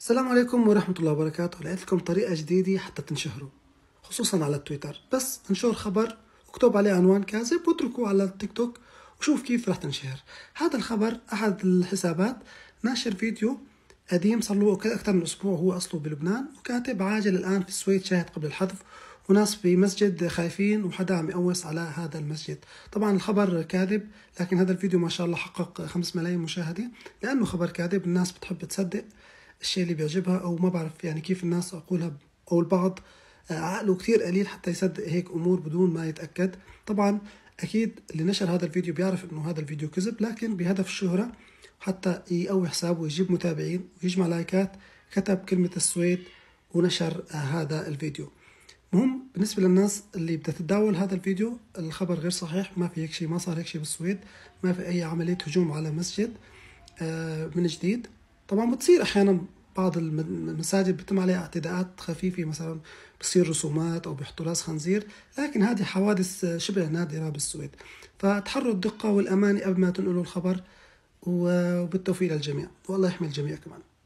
السلام عليكم ورحمة الله وبركاته لقيت لكم طريقة جديدة حتى تنشهروا خصوصا على التويتر بس انشر خبر اكتب عليه عنوان كاذب واتركوه على التيك توك وشوف كيف رح تنشهر هذا الخبر أحد الحسابات ناشر فيديو قديم صار له أكثر من أسبوع هو أصله بلبنان وكاتب عاجل الآن في السويد شاهد قبل الحذف وناس في مسجد خايفين وحدا عم يقوس على هذا المسجد طبعا الخبر كاذب لكن هذا الفيديو ما شاء الله حقق 5 ملايين مشاهدة لأنه خبر كاذب الناس بتحب تصدق الشيء اللي بيعجبها او ما بعرف يعني كيف الناس اقولها او البعض آه، عقله كثير قليل حتى يصدق هيك امور بدون ما يتاكد طبعا اكيد اللي نشر هذا الفيديو بيعرف انه هذا الفيديو كذب لكن بهدف الشهره حتى يقوي حسابه ويجيب متابعين ويجمع لايكات كتب كلمه السويد ونشر آه، هذا الفيديو مهم بالنسبة للناس اللي بدها تتداول هذا الفيديو الخبر غير صحيح ما في هيك شيء ما صار هيك شيء بالسويد ما في أي عملية هجوم على مسجد آه، من جديد طبعا بتصير احيانا بعض المساجد بتم عليها اعتداءات خفيفة مثلا بصير رسومات أو بيحطوا راس خنزير لكن هذه حوادث شبه نادرة بالسويد فتحروا الدقة والأمان قبل ما تنقلوا الخبر وبالتوفيق للجميع والله يحمي الجميع كمان